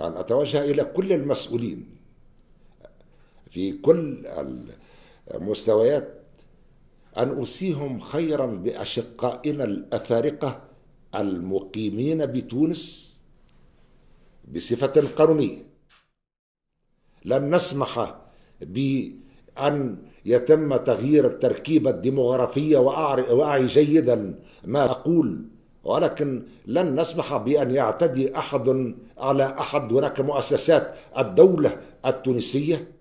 أن أتوجه إلى كل المسؤولين في كل المستويات أن أوصيهم خيرا بأشقائنا الأفارقة المقيمين بتونس بصفة قانونية لن نسمح بأن يتم تغيير التركيبة الديموغرافية وأعي جيدا ما أقول ولكن لن نسمح بأن يعتدي أحد على أحد هناك مؤسسات الدولة التونسية